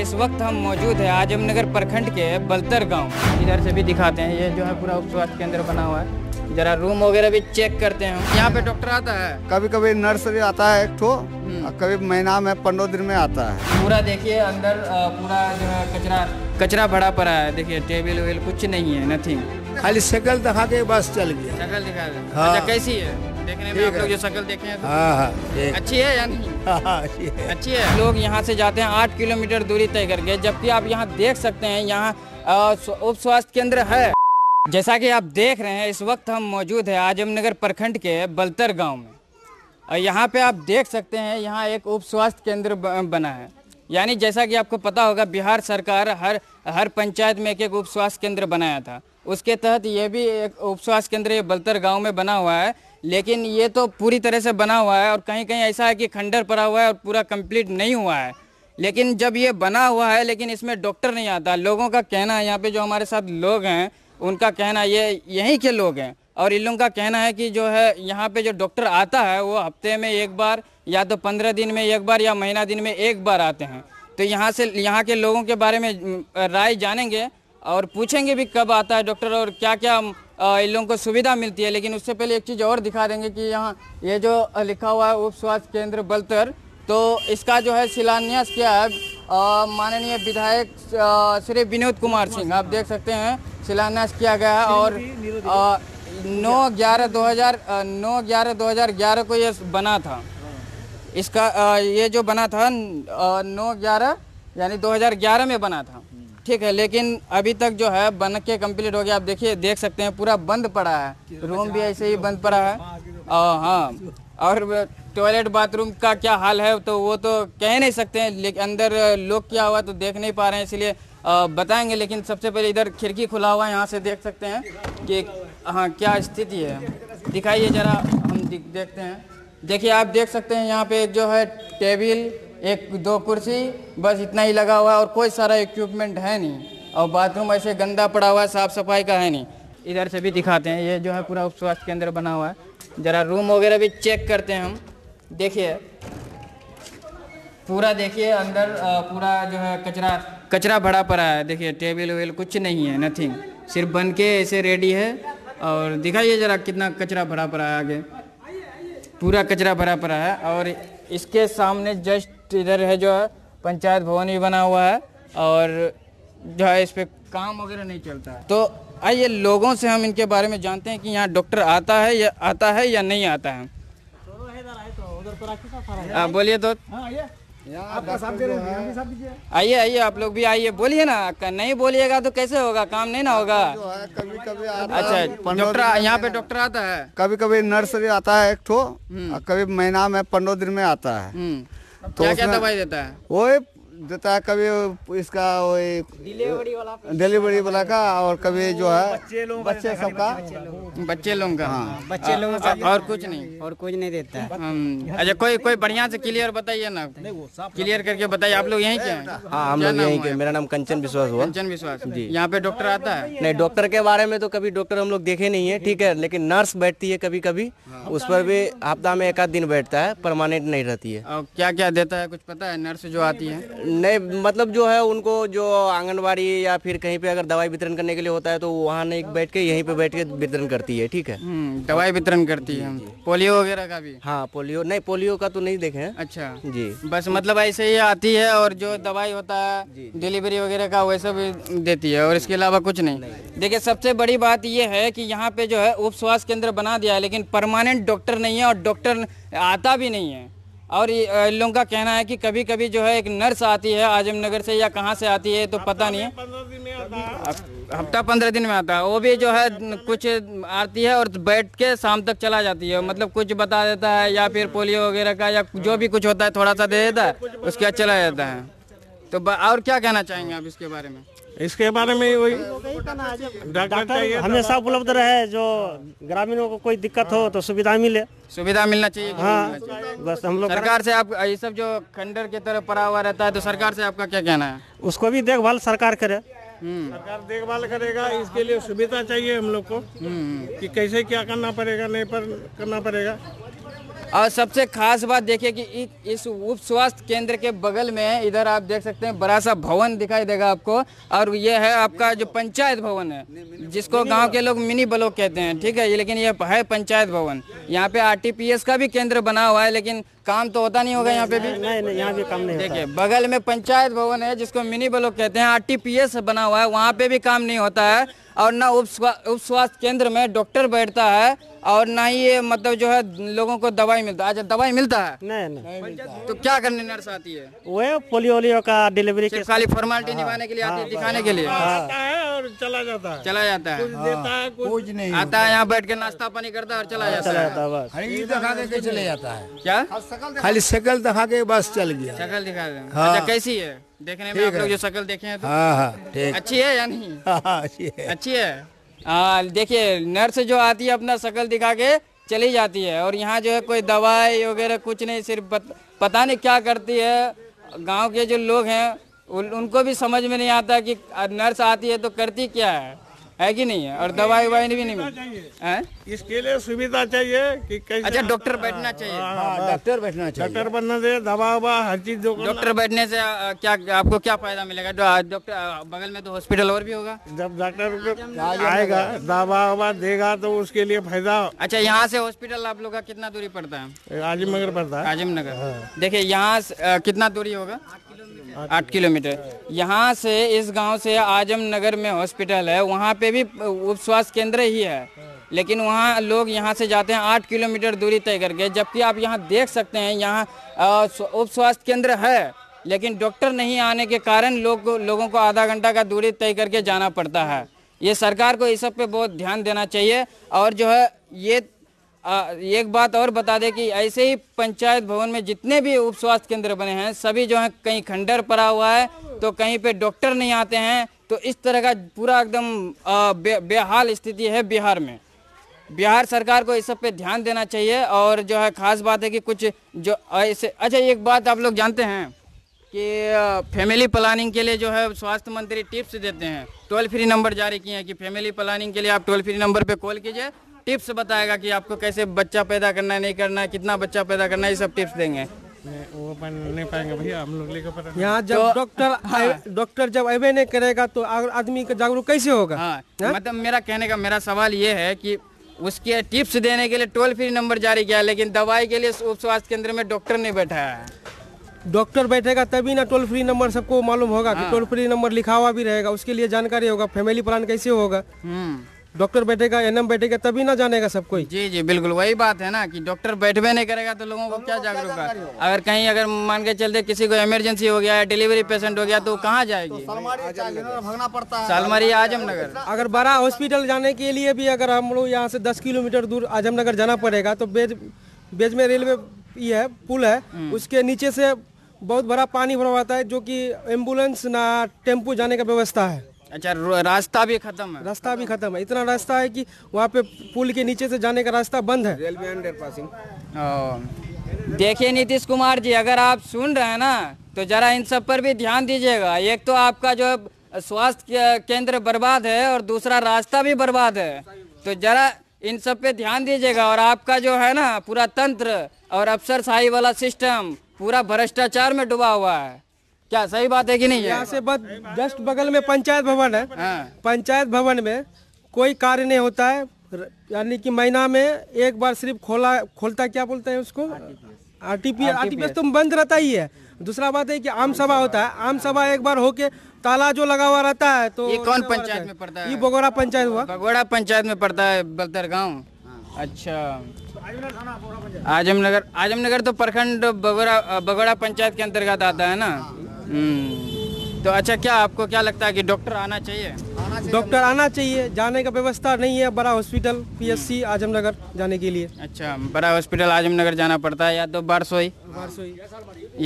इस वक्त हम मौजूद है आजमनगर प्रखंड के बलतर गांव इधर से भी दिखाते हैं ये जो है पूरा उप स्वास्थ्य केंद्र बना हुआ है जरा रूम वगैरह भी चेक करते हैं यहाँ पे डॉक्टर आता है कभी कभी नर्स भी आता है एक ठो हम्म। कभी महीना में पंद्रह दिन में आता है पूरा देखिए अंदर पूरा जो है कचरा कचरा भरा पड़ा है देखिए टेबल वेबल कुछ नहीं है नथिंग खाली शकल दिखा के बस चल गया शकल दिखा हाँ। अच्छा कैसी है देखने में आप लोग जो शक्ल देखे तो हैं हाँ, हाँ, अच्छी है या नहीं हाँ, अच्छी है लोग यहाँ से जाते हैं आठ किलोमीटर दूरी तय करके जबकि आप यहाँ देख सकते हैं यहाँ उप स्वास्थ्य केंद्र है जैसा कि आप देख रहे हैं इस वक्त हम मौजूद है आजमनगर प्रखंड के बलतर गाँव में यहाँ पे आप देख सकते हैं यहाँ एक उप स्वास्थ्य केंद्र बना है यानी जैसा कि आपको पता होगा बिहार सरकार हर हर पंचायत में एक एक उप स्वास्थ्य केंद्र बनाया था उसके तहत ये भी एक उप स्वास्थ्य केंद्र ये बलतर गांव में बना हुआ है लेकिन ये तो पूरी तरह से बना हुआ है और कहीं कहीं ऐसा है कि खंडर पड़ा हुआ है और पूरा कंप्लीट नहीं हुआ है लेकिन जब ये बना हुआ है लेकिन इसमें डॉक्टर नहीं आता लोगों का कहना है यहाँ पे जो हमारे साथ लोग हैं उनका कहना ये यहीं के लोग हैं और इन लोगों का कहना है कि जो है यहाँ पे जो डॉक्टर आता है वो हफ्ते में एक बार या तो पंद्रह दिन में एक बार या महीना दिन में एक बार आते हैं तो यहाँ से यहाँ के लोगों के बारे में राय जानेंगे और पूछेंगे भी कब आता है डॉक्टर और क्या क्या इन लोगों को सुविधा मिलती है लेकिन उससे पहले एक चीज़ और दिखा देंगे कि यहाँ ये जो लिखा हुआ है उप स्वास्थ्य केंद्र बलतर तो इसका जो है शिलान्यास किया है माननीय विधायक श्री विनोद कुमार सिंह आप देख सकते हैं शिलान्यास किया गया है और नौ ग्यारह दो हज़ार नौ ग्यारह दो हज़ार ग्यारह को ये बना था इसका ये जो बना था नौ ग्यारह यानी दो हज़ार ग्यारह में बना था ठीक है लेकिन अभी तक जो है बन के कम्प्लीट हो गया आप देखिए देख सकते हैं पूरा बंद पड़ा है रूम भी ऐसे ही बंद पड़ा है और हाँ और टॉयलेट बाथरूम का क्या हाल है तो वो तो कह नहीं सकते हैं लेकिन अंदर लोग क्या हुआ तो देख नहीं पा रहे हैं इसलिए बताएंगे लेकिन सबसे पहले इधर खिड़की खुला हुआ है यहाँ से देख सकते हैं कि हाँ क्या स्थिति है दिखाइए ज़रा हम देखते हैं देखिए आप देख सकते हैं यहाँ पे जो है टेबल एक दो कुर्सी बस इतना ही लगा हुआ है और कोई सारा इक्विपमेंट है नहीं और बाथरूम ऐसे गंदा पड़ा हुआ है साफ़ सफाई का है नहीं इधर से भी दिखाते हैं ये जो है पूरा उप स्वास्थ्य केंद्र बना हुआ है ज़रा रूम वगैरह भी चेक करते हैं हम देखिए पूरा देखिए अंदर पूरा जो है कचरा कचरा भरा पड़ा है देखिए टेबल वेबल कुछ नहीं है नथिंग सिर्फ बन के ऐसे रेडी है और दिखाइए ज़रा कितना कचरा भरा पड़ा है आगे पूरा कचरा भरा पड़ा है और इसके सामने जस्ट तो इधर है जो है पंचायत भवन भी बना हुआ है और जो है इस पर काम वगैरह नहीं चलता है तो आइए लोगों से हम इनके बारे में जानते हैं कि यहाँ डॉक्टर आता है या आता है या नहीं आता है तो, तो हाँ, बोलिए तो हाँ, आइए आइए आप लोग भी आइए बोलिए ना नहीं बोलिएगा तो कैसे होगा काम नहीं ना होगा कभी कभी अच्छा डॉक्टर यहाँ पे डॉक्टर आता है कभी कभी नर्स भी आता है एक ठो हम्म। कभी महीना में पंद्रह दिन में आता है हम्म। तो क्या क्या दवाई देता है वो देता है कभी इसका डिलीवरी वाला डिलीवरी वाला का और कभी जो है बच्चे लोग सबका बच्चे लोगों का हाँ बच्चे लोगों का और कुछ नहीं और कुछ नहीं देता है अच्छा कोई कोई बढ़िया से क्लियर बताइए ना क्लियर करके बताइए आप लोग यहीं के हाँ हम लोग यहीं के मेरा नाम कंचन विश्वास हुआ कंचन विश्वास जी यहाँ पे डॉक्टर आता है नहीं डॉक्टर के बारे में तो कभी डॉक्टर हम लोग देखे नहीं है ठीक है लेकिन नर्स बैठती है कभी कभी हाँ। उस पर भी हफ्ता में एक आध दिन बैठता है परमानेंट नहीं रहती है क्या क्या देता है कुछ पता है नर्स जो आती है नहीं मतलब जो है उनको जो आंगनबाड़ी या फिर कहीं पे अगर दवाई वितरण करने के लिए होता है तो वहाँ नहीं बैठ के यहीं पे बैठ के वितरण करती है ठीक है हम्म, दवाई वितरण करती है पोलियो वगैरह का भी हाँ पोलियो नहीं पोलियो का तो नहीं देखे अच्छा जी बस मतलब ऐसे ही आती है और जो दवाई होता है डिलीवरी वगैरह का वैसे भी देती है और इसके अलावा कुछ नहीं देखिए सबसे बड़ी बात ये है कि यहाँ पे जो है उप स्वास्थ्य केंद्र बना दिया है लेकिन परमानेंट डॉक्टर नहीं है और डॉक्टर आता भी नहीं है और इन लोगों का कहना है कि कभी कभी जो है एक नर्स आती है आजमनगर से या कहाँ से आती है तो पता नहीं हफ्ता पंद्रह दिन में आता है वो भी जो है कुछ आती है और बैठ के शाम तक चला जाती है मतलब कुछ बता देता है या फिर पोलियो वगैरह का या जो भी कुछ होता है थोड़ा सा दे देता है उसके बाद चला जाता है तो और क्या कहना चाहेंगे आप इसके बारे में इसके बारे में वही डॉक्टर हमेशा उपलब्ध रहे जो ग्रामीणों को कोई दिक्कत हो तो सुविधा मिले सुविधा मिलना चाहिए हाँ बस हम लोग सरकार से आप ये सब जो खंडर की तरफ पड़ा हुआ रहता है तो सरकार से आपका क्या कहना है उसको भी देखभाल सरकार करे हम्म। सरकार देखभाल करेगा इसके लिए सुविधा चाहिए हम लोग को हम्म। कि कैसे क्या करना पड़ेगा नहीं पर करना पड़ेगा और सबसे खास बात देखिए कि इस उप स्वास्थ्य केंद्र के बगल में इधर आप देख सकते हैं बड़ा सा भवन दिखाई देगा आपको और ये है आपका जो पंचायत भवन है जिसको गांव के लोग मिनी ब्लॉक कहते हैं ठीक है लेकिन ये है पंचायत भवन यहाँ पे आरटीपीएस का भी केंद्र बना हुआ है लेकिन काम तो होता नहीं होगा यहाँ पे भी नहीं नहीं यहाँ भी काम नहीं देखिए बगल में पंचायत भवन है जिसको मिनी ब्लॉक कहते हैं आर एस बना हुआ है वहाँ पे भी काम नहीं होता है और ना उप स्वास्थ्य केंद्र में डॉक्टर बैठता है और ना ही ये मतलब जो है लोगों को दवाई मिलता है अच्छा दवाई मिलता है नहीं नहीं, नहीं तो क्या करने नर्स आती है वो पोलियो का डिलीवरी खाली फॉर्मेलिटी निभाने के लिए आती है हाँ, दिखाने के लिए हाँ। और चला जाता है चला जाता है कुछ हाँ। देता है कुछ, कुछ नहीं आता है यहाँ बैठ के नाश्ता पानी करता है और चला हाँ, जाता है बस खाली दिखा के चले जाता है क्या खाली शकल दिखा के बस चल गया शकल दिखा दे हाँ। अच्छा, कैसी है देखने में आप लोग जो शकल देखे हैं तो अच्छी है या नहीं अच्छी है देखिए नर्स जो आती है अपना शकल दिखा के चली जाती है और यहाँ जो है कोई दवाई वगैरह कुछ नहीं सिर्फ पता नहीं क्या करती है गांव के जो लोग हैं उन, उनको भी समझ में नहीं आता कि नर्स आती है तो करती क्या है है कि नहीं है और दवाई उवाई भी नहीं मिलती इसके लिए सुविधा चाहिए कि कैसे अच्छा हाँ, हाँ, डॉक्टर बैठना चाहिए डॉक्टर बैठना चाहिए डॉक्टर बनना चाहिए दवा ववा हर चीज डॉक्टर बैठने से क्या आपको क्या फायदा मिलेगा डॉक्टर बगल में तो हॉस्पिटल और भी होगा जब डॉक्टर आएगा दवा ववा देगा तो उसके लिए फायदा अच्छा यहाँ से हॉस्पिटल आप लोग का कितना दूरी पड़ता है आजिम नगर पड़ता है आजिम नगर हाँ। देखिये यहाँ कितना दूरी होगा आठ किलोमीटर यहाँ से इस गांव से आजम नगर में हॉस्पिटल है वहाँ पे भी उप स्वास्थ्य केंद्र ही है लेकिन वहाँ लोग यहाँ से जाते हैं आठ किलोमीटर दूरी तय करके जबकि आप यहाँ देख सकते हैं यहाँ उप स्वास्थ्य केंद्र है लेकिन डॉक्टर नहीं आने के कारण लोग लोगों को आधा घंटा का दूरी तय करके जाना पड़ता है ये सरकार को इस सब पे बहुत ध्यान देना चाहिए और जो है ये आ, एक बात और बता दें कि ऐसे ही पंचायत भवन में जितने भी उप स्वास्थ्य केंद्र बने हैं सभी जो हैं कहीं खंडर पड़ा हुआ है तो कहीं पे डॉक्टर नहीं आते हैं तो इस तरह का पूरा एकदम बे, बेहाल स्थिति है बिहार में बिहार सरकार को इस सब पे ध्यान देना चाहिए और जो है ख़ास बात है कि कुछ जो ऐसे अच्छा एक बात आप लोग जानते हैं कि फैमिली प्लानिंग के लिए जो है स्वास्थ्य मंत्री टिप्स देते हैं टोल फ्री नंबर जारी किए हैं कि फैमिली प्लानिंग के लिए आप टोल फ्री नंबर पे कॉल कीजिए टिप्स बताएगा कि आपको कैसे बच्चा पैदा करना है नहीं करना है कितना बच्चा पैदा करना है ये सब टिप्स देंगे यहाँ जब तो, डॉक्टर हाँ। डॉक्टर जब अवे नहीं करेगा तो आदमी का जागरूक कैसे होगा हाँ, हाँ? मतलब मेरा कहने का मेरा सवाल ये है की उसके टिप्स देने के लिए टोल फ्री नंबर जारी किया लेकिन दवाई के लिए उप स्वास्थ्य केंद्र में डॉक्टर नहीं बैठा है डॉक्टर बैठेगा तभी ना टोल फ्री नंबर सबको मालूम होगा हाँ। कि टोल फ्री नंबर लिखा हुआ भी रहेगा उसके लिए जानकारी होगा फैमिली प्लान कैसे होगा हम्म। डॉक्टर बैठेगा एनएम बैठेगा तभी ना जानेगा सब कोई जी जी बिल्कुल वही बात है ना कि डॉक्टर बैठवे नहीं करेगा तो लोगों को तो क्या जागरूक अगर कहीं अगर मान के चलते किसी को इमरजेंसी हो गया डिलीवरी पेशेंट हो गया तो हाँ, कहाँ तो जाएगी भगना पड़ता है सालमारी आजमनगर अगर बड़ा हॉस्पिटल जाने के लिए भी अगर हम लोग यहाँ से दस किलोमीटर दूर आजमनगर जाना पड़ेगा तो बेज बेज में रेलवे ये है पुल है हम्म। उसके नीचे से बहुत बड़ा पानी भरा हुआ है जो कि एम्बुलेंस ना टेम्पो जाने का व्यवस्था है अच्छा रास्ता भी खत्म है रास्ता भी खत्म है इतना रास्ता है कि वहाँ पे पुल के नीचे से जाने का रास्ता बंद है रेलवे अंडर पासिंग देखिए नीतीश कुमार जी अगर आप सुन रहे हैं ना तो जरा इन सब पर भी ध्यान दीजिएगा एक तो आपका जो स्वास्थ्य केंद्र बर्बाद है और दूसरा रास्ता भी बर्बाद है तो जरा इन सब पे ध्यान दीजिएगा और आपका जो है ना पूरा तंत्र और अफसरशाही वाला सिस्टम पूरा भ्रष्टाचार में डूबा हुआ है क्या सही बात है कि नहीं यहाँ से बस जस्ट बगल में पंचायत भवन है हाँ। पंचायत भवन में कोई कार्य नहीं होता है यानी कि महीना में एक बार सिर्फ खोला खोलता क्या बोलते हैं उसको आरटीपीएस आरटीपीएस तो बंद रहता ही है दूसरा बात है कि आम सभा होता है आम सभा एक बार होके ताला जो लगा हुआ रहता है तो ये कौन पंचायत में पड़ता है ये बगोड़ा पंचायत हुआ बगोड़ा पंचायत में पड़ता है बलतर गाँव अच्छा आजम नगर आजम नगर तो प्रखंड बगोड़ा बगोड़ा पंचायत के अंतर्गत आता है ना हम्म। तो अच्छा क्या आपको क्या लगता है कि डॉक्टर आना चाहिए डॉक्टर आना चाहिए जाने का व्यवस्था नहीं है बड़ा हॉस्पिटल पीएससी हम्म। आजमनगर जाने के लिए अच्छा बड़ा हॉस्पिटल आजमनगर जाना पड़ता है या तो बारसोई बारसोई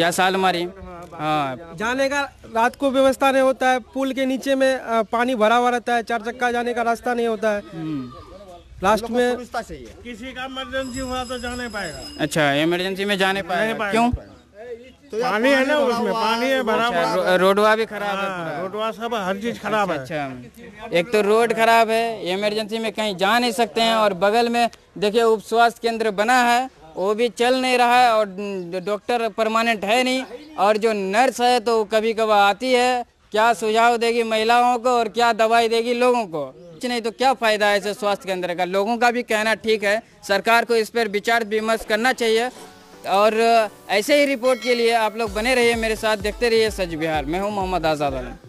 या सालमारी हाँ, हाँ। जाने का रात को व्यवस्था नहीं होता है पुल के नीचे में पानी भरा हुआ रहता है चार चक्का जाने का रास्ता नहीं होता है हम्म। लास्ट में किसी का इमरजेंसी हुआ तो जाने पाएगा अच्छा इमरजेंसी में जाने पाएगा क्यों तो पानी है ना उसमें पानी है बराबर रोडवा भी खराब है हाँ, रोडवा सब हर चीज खराब है अच्छा, अच्छा एक तो रोड खराब है इमरजेंसी में कहीं जा नहीं सकते हैं हाँ। और बगल में देखिए उप स्वास्थ्य केंद्र बना है वो भी चल नहीं रहा है और डॉक्टर परमानेंट है नहीं और जो नर्स है तो कभी कभार आती है क्या सुझाव देगी महिलाओं को और क्या दवाई देगी लोगों को कुछ नहीं तो क्या फ़ायदा है ऐसे स्वास्थ्य केंद्र का लोगों का भी कहना ठीक है सरकार को इस पर विचार विमर्श करना चाहिए और ऐसे ही रिपोर्ट के लिए आप लोग बने रहिए मेरे साथ देखते रहिए सच बिहार मैं हूँ मोहम्मद आज़ाद आलम